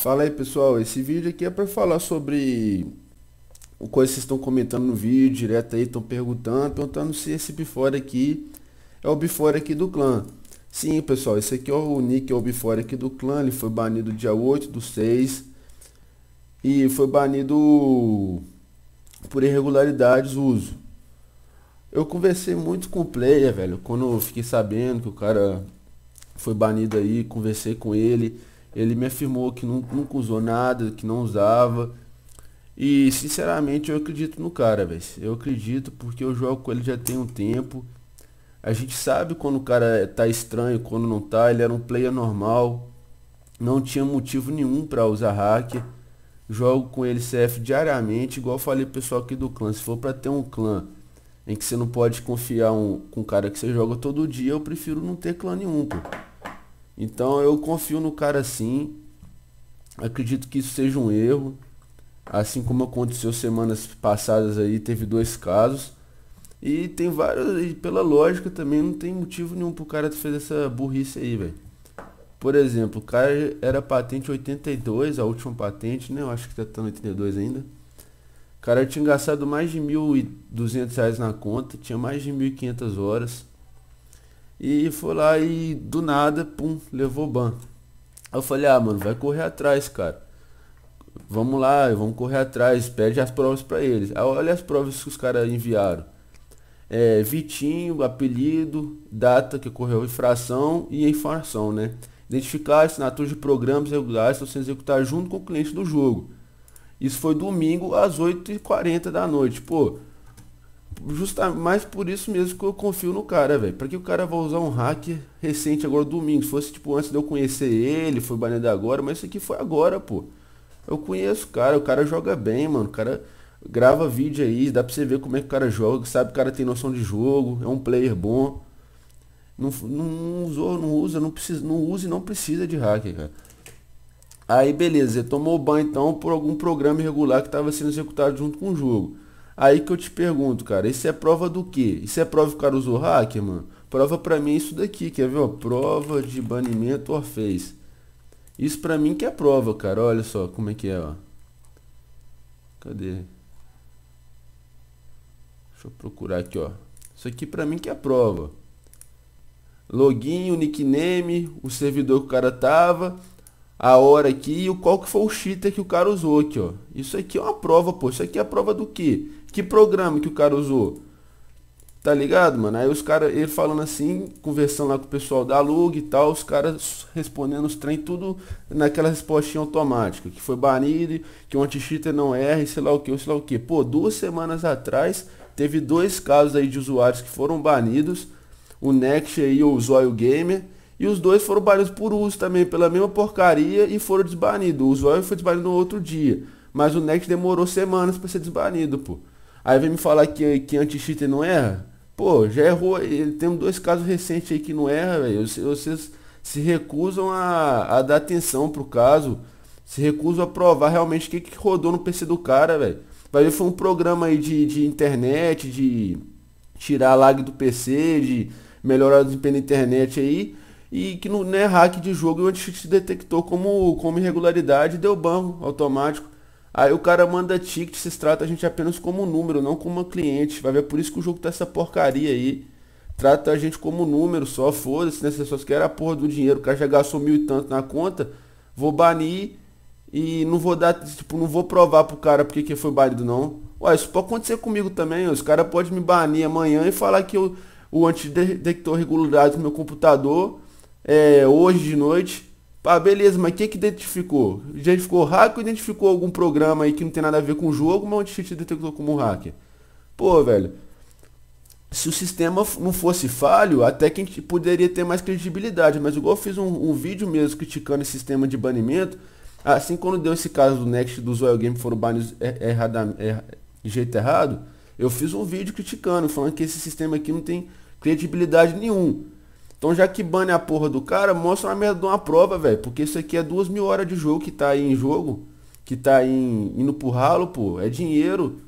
Fala aí pessoal, esse vídeo aqui é para falar sobre o que vocês estão comentando no vídeo, direto aí, estão perguntando, perguntando se esse bifora aqui é o bifora aqui do clã. Sim pessoal, esse aqui é o nick, é o bifora aqui do clã, ele foi banido dia 8 do 6 e foi banido por irregularidades uso. Eu conversei muito com o player, velho, quando eu fiquei sabendo que o cara foi banido aí, conversei com ele ele me afirmou que nunca, nunca usou nada, que não usava. E sinceramente eu acredito no cara, velho. Eu acredito porque eu jogo com ele já tem um tempo. A gente sabe quando o cara tá estranho, quando não tá. Ele era um player normal. Não tinha motivo nenhum para usar hacker. Jogo com ele CF diariamente, igual falei pro pessoal aqui do clã. Se for para ter um clã em que você não pode confiar um, com um cara que você joga todo dia, eu prefiro não ter clã nenhum, pô. Então eu confio no cara sim. Acredito que isso seja um erro. Assim como aconteceu semanas passadas aí, teve dois casos. E tem vários. E pela lógica também não tem motivo nenhum pro cara fazer essa burrice aí, velho. Por exemplo, o cara era patente 82, a última patente, né? Eu acho que tá, tá no 82 ainda. O cara tinha gastado mais de 1.200 reais na conta, tinha mais de 1.500 horas. E foi lá e do nada, pum, levou ban. Aí eu falei, ah, mano, vai correr atrás, cara. Vamos lá, vamos correr atrás, pede as provas para eles. Aí olha as provas que os caras enviaram. É, Vitinho, apelido, data que ocorreu infração e infração, né? Identificar assinatura de programas regulares estão você executar junto com o cliente do jogo. Isso foi domingo às 8h40 da noite. Pô, Justa, mais por isso mesmo que eu confio no cara, velho. Pra que o cara vai usar um hack recente agora domingo? Se fosse tipo antes de eu conhecer ele, foi banido agora, mas isso aqui foi agora, pô. Eu conheço o cara, o cara joga bem, mano. O cara grava vídeo aí, dá pra você ver como é que o cara joga, sabe? O cara tem noção de jogo, é um player bom. Não, não usou, não usa, não precisa, não usa e não precisa de hacker, cara. Aí beleza, ele tomou banho então por algum programa irregular que estava sendo executado junto com o jogo. Aí que eu te pergunto, cara, isso é prova do quê? Isso é prova que o cara usou hacker, mano? Prova pra mim é isso daqui, quer ver? Ó, prova de banimento or face. Isso pra mim que é prova, cara. Olha só como é que é, ó. Cadê? Deixa eu procurar aqui, ó. Isso aqui pra mim que é prova. Login, o nickname, o servidor que o cara tava, a hora aqui e o qual que foi o cheater que o cara usou aqui, ó. Isso aqui é uma prova, pô. Isso aqui é prova do quê? Que programa que o cara usou? Tá ligado, mano? Aí os caras, ele falando assim, conversando lá com o pessoal da Lug e tal, os caras respondendo os trem tudo naquela respostinha automática, que foi banido, que o anti-cheater não erra, e sei lá o que, sei lá o que. Pô, duas semanas atrás teve dois casos aí de usuários que foram banidos, o Next aí, o Zóio Gamer, e os dois foram banidos por uso também, pela mesma porcaria, e foram desbanidos. O Zóio foi desbanido no outro dia, mas o Next demorou semanas para ser desbanido, pô. Aí vem me falar que, que anti-cheater não erra. Pô, já errou. Tem dois casos recentes aí que não erra, velho. Vocês se recusam a, a dar atenção pro caso. Se recusam a provar realmente o que, que rodou no PC do cara, velho. Vai ver, foi um programa aí de, de internet, de tirar lag do PC, de melhorar o desempenho da internet aí. E que não é hack de jogo e o anti-cheat detectou como, como irregularidade e deu ban automático. Aí o cara manda ticket, se trata a gente apenas como número, não como um cliente. Vai ver por isso que o jogo tá essa porcaria aí. Trata a gente como número, só foda-se, né? Você só quer a porra do dinheiro. O cara já gastou mil e tanto na conta, vou banir e não vou dar, tipo, não vou provar pro cara porque que foi banido não. Ué, isso pode acontecer comigo também, os caras podem me banir amanhã e falar que eu, o antidetector regulado do meu computador é hoje de noite ah, beleza, mas quem que identificou? Identificou hack ou identificou algum programa aí que não tem nada a ver com o jogo, mas onde te detectou como hacker? Pô, velho, se o sistema não fosse falho, até que a gente poderia ter mais credibilidade. Mas igual eu fiz um, um vídeo mesmo criticando esse sistema de banimento, assim quando deu esse caso do Next do Zoel Game foram banidos er, errada, er, de jeito errado, eu fiz um vídeo criticando, falando que esse sistema aqui não tem credibilidade nenhum. Então já que bane a porra do cara, mostra uma merda de uma prova, velho. Porque isso aqui é duas mil horas de jogo que tá aí em jogo. Que tá em, indo pro ralo, pô. É dinheiro.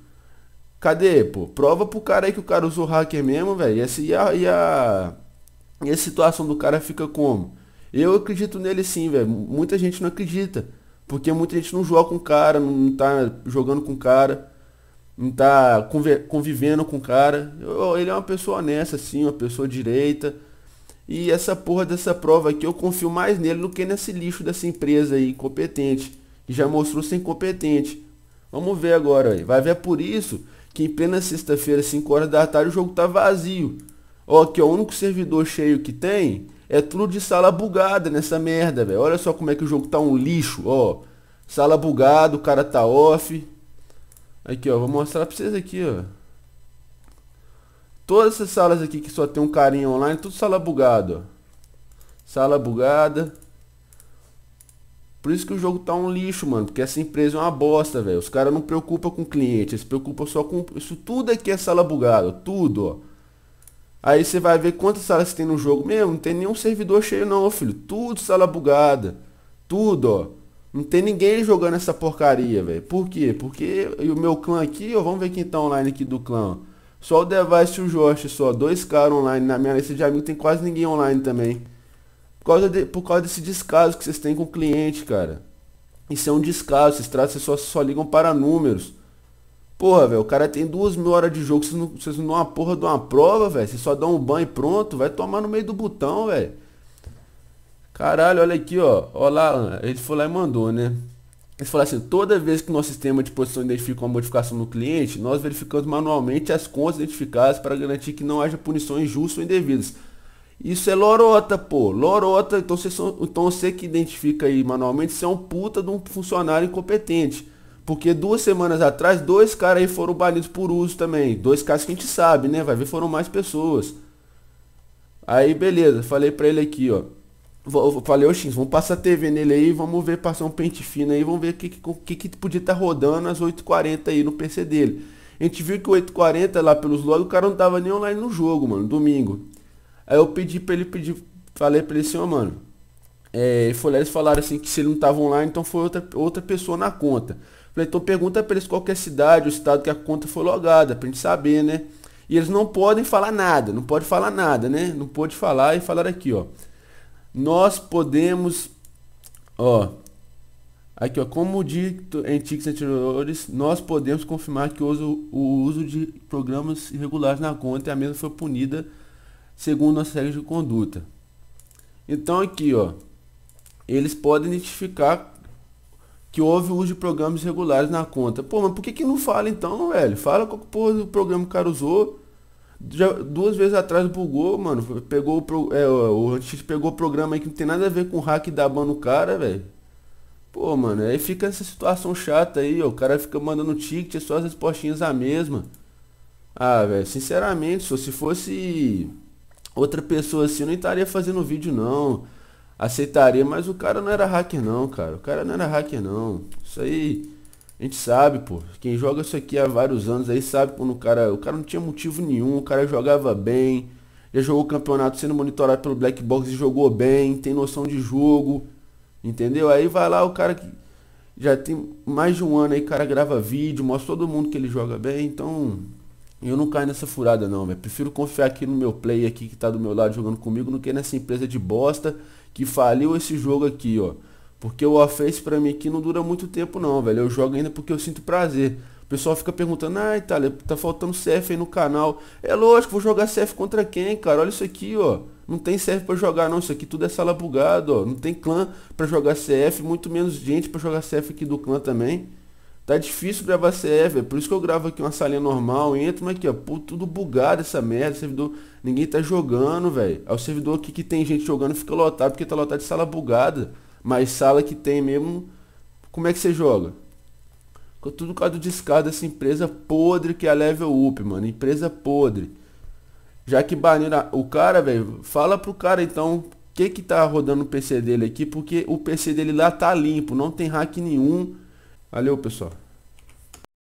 Cadê, pô? Prova pro cara aí que o cara usou hacker mesmo, velho. E, e, a, e, a, e a situação do cara fica como? Eu acredito nele sim, velho. Muita gente não acredita. Porque muita gente não joga com o cara, não tá jogando com o cara, não tá convivendo com o cara. Eu, ele é uma pessoa honesta, assim, uma pessoa direita e essa porra dessa prova aqui eu confio mais nele do que nesse lixo dessa empresa aí incompetente. Que já mostrou ser incompetente. Vamos ver agora. Vai ver por isso que em plena sexta-feira, 5 horas da tarde, o jogo tá vazio. Ó, aqui ó, o único servidor cheio que tem é tudo de sala bugada nessa merda, velho. Olha só como é que o jogo tá um lixo, ó. Sala bugada, o cara tá off. Aqui, ó, vou mostrar pra vocês aqui, ó. Todas essas salas aqui que só tem um carinha online, tudo sala bugada, Sala bugada. Por isso que o jogo tá um lixo, mano. Porque essa empresa é uma bosta, velho. Os caras não preocupam com o cliente. Eles se preocupam só com... Isso tudo aqui é sala bugada. Tudo, ó. Aí você vai ver quantas salas tem no jogo. mesmo, não tem nenhum servidor cheio não, filho. Tudo sala bugada. Tudo, ó. Não tem ninguém jogando essa porcaria, velho. Por quê? Porque o meu clã aqui, ó. Vamos ver quem tá online aqui do clã, ó. Só o Device e o Jorge, só. Dois caras online. Na minha lista de amigos tem quase ninguém online também. Por causa, de, por causa desse descaso que vocês têm com o cliente, cara. Isso é um descaso. Vocês, tratam, vocês só, só ligam para números. Porra, velho. O cara tem duas mil horas de jogo. Vocês não, vocês não dão uma porra de uma prova, velho. Vocês só dão um banho e pronto. Vai tomar no meio do botão, velho. Caralho, olha aqui, ó. olha lá. Ele foi lá e mandou, né? Eles falaram assim, toda vez que nosso sistema de posição identifica uma modificação no cliente, nós verificamos manualmente as contas identificadas para garantir que não haja punições justas ou indevidas. Isso é lorota, pô. Lorota. Então você, então você que identifica aí manualmente, você é um puta de um funcionário incompetente. Porque duas semanas atrás, dois caras aí foram banidos por uso também. Dois casos que a gente sabe, né? Vai ver, foram mais pessoas. Aí, beleza. Falei pra ele aqui, ó. Eu falei, ô X, vamos passar a TV nele aí, vamos ver, passar um pente fino aí, vamos ver o que, que, que podia estar tá rodando às 8h40 aí no PC dele. A gente viu que 8h40 lá pelos logs, o cara não tava nem online no jogo, mano, domingo. Aí eu pedi pra ele, pedir, falei pra ele assim, ó, oh, mano. É, ele eles falaram assim que se ele não tava online, então foi outra, outra pessoa na conta. Falei, então pergunta pra eles qual é a cidade, o estado que a conta foi logada, pra gente saber, né? E eles não podem falar nada, não pode falar nada, né? Não pode falar e falar aqui, ó nós podemos, ó, aqui ó, como dito em tics anteriores, nós podemos confirmar que o uso, o uso de programas irregulares na conta e é a mesma foi punida segundo a série de conduta. Então aqui, ó, eles podem identificar que houve uso de programas irregulares na conta. Pô, mas por que, que não fala então, velho? Fala qual porra do programa que o cara usou já, duas vezes atrás bugou, mano. Pegou o, pro, é, o pegou o programa aí que não tem nada a ver com o hack da ban no cara, velho. Pô, mano, aí fica essa situação chata aí, ó. O cara fica mandando ticket, só as respostinhas a mesma. Ah, velho, sinceramente, só se fosse outra pessoa assim, eu não estaria fazendo vídeo não. Aceitaria, mas o cara não era hacker não, cara. O cara não era hacker não. Isso aí a gente sabe, pô. Quem joga isso aqui há vários anos aí sabe quando o cara. O cara não tinha motivo nenhum, o cara jogava bem. Já jogou o campeonato sendo monitorado pelo Black Box e jogou bem, tem noção de jogo. Entendeu? Aí vai lá o cara que já tem mais de um ano aí, o cara grava vídeo, mostra todo mundo que ele joga bem, então. Eu não caio nessa furada não, velho. Prefiro confiar aqui no meu play aqui que tá do meu lado jogando comigo, do que nessa empresa de bosta que faliu esse jogo aqui, ó. Porque o Office face pra mim aqui não dura muito tempo não, velho. Eu jogo ainda porque eu sinto prazer. O pessoal fica perguntando, ah, Itália, tá faltando CF aí no canal. É lógico, vou jogar CF contra quem, cara? Olha isso aqui, ó. Não tem CF para jogar não, isso aqui tudo é sala bugada, ó. Não tem clã para jogar CF, muito menos gente para jogar CF aqui do clã também. Tá difícil gravar CF, é por isso que eu gravo aqui uma salinha normal, entro, mas aqui, ó, pô, tudo bugado essa merda, servidor, ninguém tá jogando, velho. É o servidor aqui que tem gente jogando, fica lotado, porque tá lotado de sala bugada. Mas sala que tem mesmo, como é que você joga? Tudo por causa do descaro dessa empresa podre que é a Level Up, mano. Empresa podre. Já que baniram o cara, velho, fala pro cara então o que que tá rodando o PC dele aqui, porque o PC dele lá tá limpo, não tem hack nenhum. Valeu, pessoal.